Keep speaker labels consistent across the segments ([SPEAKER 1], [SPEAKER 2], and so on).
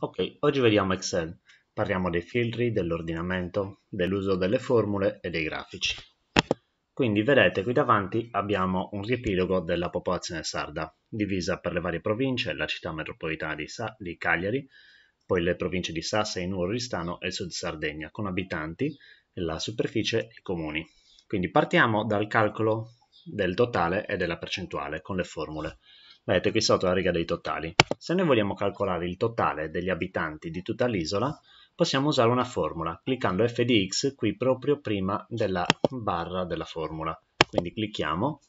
[SPEAKER 1] Ok, oggi vediamo Excel. Parliamo dei filtri, dell'ordinamento, dell'uso delle formule e dei grafici. Quindi vedete qui davanti abbiamo un riepilogo della popolazione sarda, divisa per le varie province, la città metropolitana di, Sa di Cagliari, poi le province di Sassari, Nuoro, Ristano e Sud Sardegna, con abitanti, la superficie e i comuni. Quindi partiamo dal calcolo del totale e della percentuale con le formule vedete qui sotto la riga dei totali. Se noi vogliamo calcolare il totale degli abitanti di tutta l'isola, possiamo usare una formula, cliccando f di x qui proprio prima della barra della formula. Quindi clicchiamo,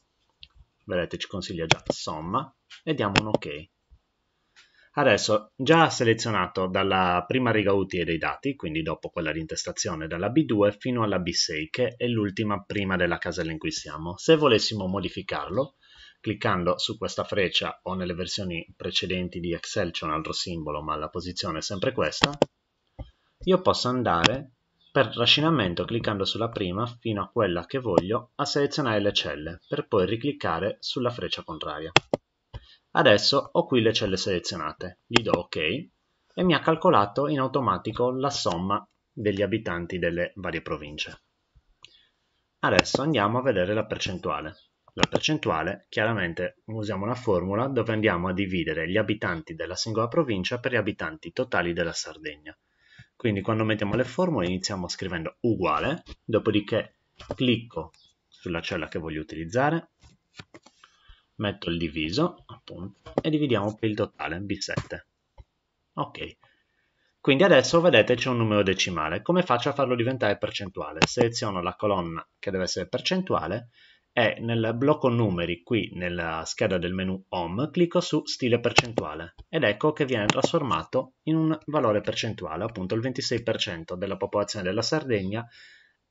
[SPEAKER 1] vedete ci consiglia già somma, e diamo un ok. Adesso, già selezionato dalla prima riga utile dei dati, quindi dopo quella di intestazione, dalla B2 fino alla B6, che è l'ultima prima della casella in cui siamo. Se volessimo modificarlo, Cliccando su questa freccia o nelle versioni precedenti di Excel c'è un altro simbolo ma la posizione è sempre questa, io posso andare per trascinamento cliccando sulla prima fino a quella che voglio a selezionare le celle per poi ricliccare sulla freccia contraria. Adesso ho qui le celle selezionate, gli do ok e mi ha calcolato in automatico la somma degli abitanti delle varie province. Adesso andiamo a vedere la percentuale. La percentuale, chiaramente, usiamo una formula dove andiamo a dividere gli abitanti della singola provincia per gli abitanti totali della Sardegna. Quindi quando mettiamo le formule iniziamo scrivendo uguale, dopodiché clicco sulla cella che voglio utilizzare, metto il diviso, appunto, e dividiamo per il totale, B7. Ok. Quindi adesso vedete c'è un numero decimale. Come faccio a farlo diventare percentuale? Seleziono la colonna che deve essere percentuale e nel blocco numeri qui nella scheda del menu Home clicco su stile percentuale ed ecco che viene trasformato in un valore percentuale, appunto il 26% della popolazione della Sardegna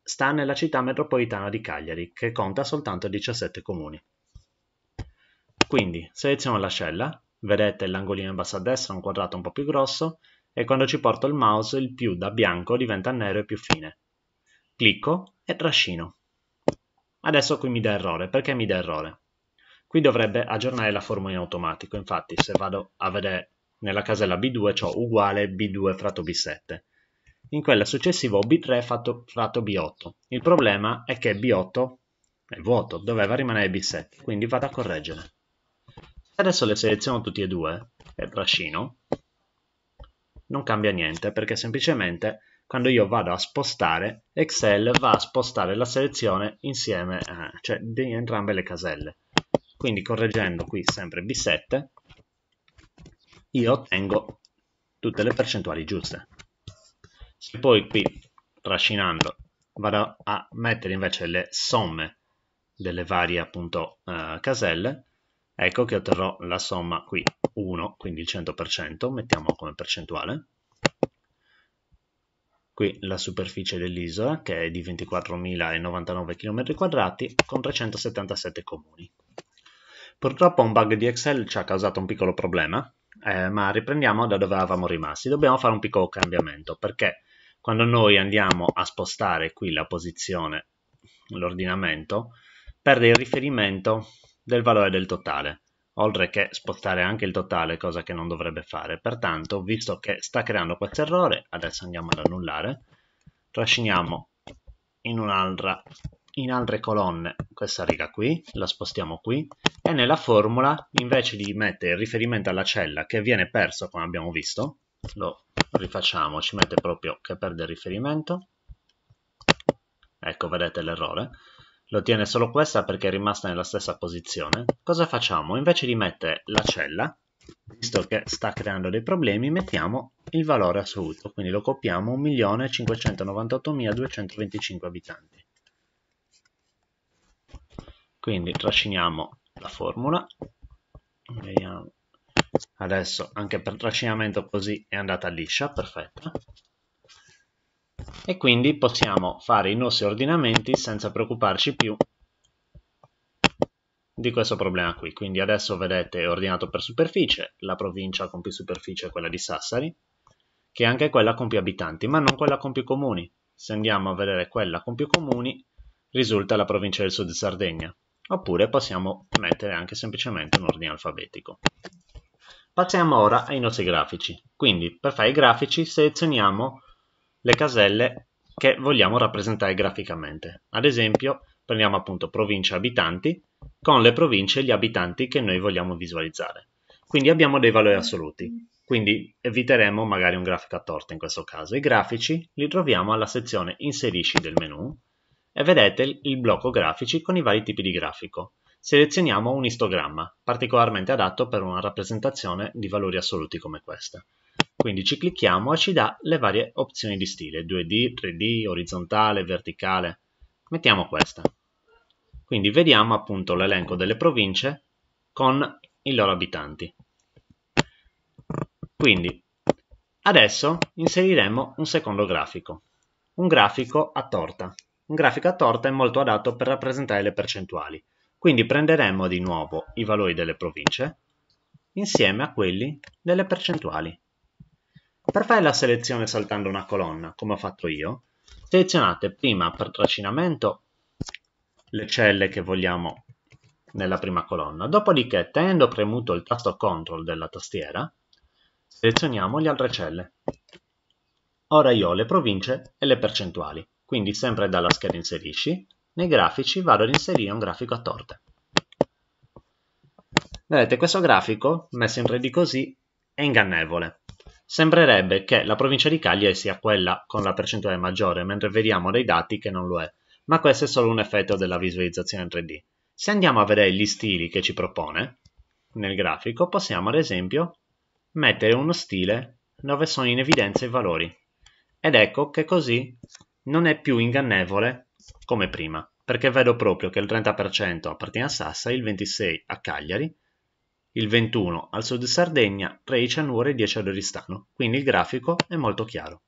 [SPEAKER 1] sta nella città metropolitana di Cagliari che conta soltanto 17 comuni. Quindi seleziono l'ascella, vedete l'angolino in basso a destra, un quadrato un po' più grosso e quando ci porto il mouse il più da bianco diventa nero e più fine. Clicco e trascino. Adesso qui mi dà errore. Perché mi dà errore? Qui dovrebbe aggiornare la formula in automatico. Infatti se vado a vedere nella casella B2 ho uguale B2 fratto B7. In quella successiva ho B3 fratto, fratto B8. Il problema è che B8 è vuoto, doveva rimanere B7, quindi vado a correggere. Adesso le seleziono tutti e due e trascino. Non cambia niente perché semplicemente quando io vado a spostare, Excel va a spostare la selezione insieme, eh, cioè di entrambe le caselle. Quindi correggendo qui sempre B7, io ottengo tutte le percentuali giuste. Se poi qui, trascinando, vado a mettere invece le somme delle varie appunto eh, caselle, ecco che otterrò la somma qui 1, quindi il 100%, mettiamo come percentuale, Qui la superficie dell'isola, che è di 24.099 km2, con 377 comuni. Purtroppo un bug di Excel ci ha causato un piccolo problema, eh, ma riprendiamo da dove eravamo rimasti. Dobbiamo fare un piccolo cambiamento, perché quando noi andiamo a spostare qui la posizione, l'ordinamento, perde il riferimento del valore del totale oltre che spostare anche il totale, cosa che non dovrebbe fare. Pertanto, visto che sta creando questo errore, adesso andiamo ad annullare, trasciniamo in in altre colonne questa riga qui, la spostiamo qui e nella formula invece di mettere il riferimento alla cella che viene perso come abbiamo visto, lo rifacciamo, ci mette proprio che perde il riferimento, ecco vedete l'errore, lo tiene solo questa perché è rimasta nella stessa posizione, cosa facciamo? Invece di mettere la cella, visto che sta creando dei problemi, mettiamo il valore assoluto, quindi lo copiamo 1.598.225 abitanti. Quindi trasciniamo la formula, vediamo. Adesso anche per trascinamento così è andata liscia, perfetto e quindi possiamo fare i nostri ordinamenti senza preoccuparci più di questo problema qui. Quindi adesso vedete è ordinato per superficie, la provincia con più superficie è quella di Sassari, che è anche quella con più abitanti, ma non quella con più comuni. Se andiamo a vedere quella con più comuni, risulta la provincia del Sud Sardegna. Oppure possiamo mettere anche semplicemente un ordine alfabetico. Passiamo ora ai nostri grafici. Quindi, per fare i grafici, selezioniamo le caselle che vogliamo rappresentare graficamente. Ad esempio prendiamo appunto provincia abitanti con le province e gli abitanti che noi vogliamo visualizzare. Quindi abbiamo dei valori assoluti, quindi eviteremo magari un grafico a torta in questo caso. I grafici li troviamo alla sezione inserisci del menu e vedete il blocco grafici con i vari tipi di grafico. Selezioniamo un istogramma, particolarmente adatto per una rappresentazione di valori assoluti come questa. Quindi ci clicchiamo e ci dà le varie opzioni di stile, 2D, 3D, orizzontale, verticale. Mettiamo questa. Quindi vediamo appunto l'elenco delle province con i loro abitanti. Quindi adesso inseriremo un secondo grafico, un grafico a torta. Un grafico a torta è molto adatto per rappresentare le percentuali. Quindi prenderemo di nuovo i valori delle province insieme a quelli delle percentuali. Per fare la selezione saltando una colonna, come ho fatto io, selezionate prima per trascinamento le celle che vogliamo nella prima colonna, dopodiché tenendo premuto il tasto CTRL della tastiera, selezioniamo le altre celle. Ora io ho le province e le percentuali, quindi sempre dalla scheda inserisci, nei grafici vado ad inserire un grafico a torta. Vedete, questo grafico, messo in 3D così, è ingannevole. Sembrerebbe che la provincia di Cagliari sia quella con la percentuale maggiore, mentre vediamo dai dati che non lo è. Ma questo è solo un effetto della visualizzazione 3D. Se andiamo a vedere gli stili che ci propone nel grafico, possiamo ad esempio mettere uno stile dove sono in evidenza i valori. Ed ecco che così non è più ingannevole come prima, perché vedo proprio che il 30% appartiene a Sassari, il 26% a Cagliari, il 21% al Sud Sardegna, 13% a Nuoro e 10% ad Oristano, quindi il grafico è molto chiaro.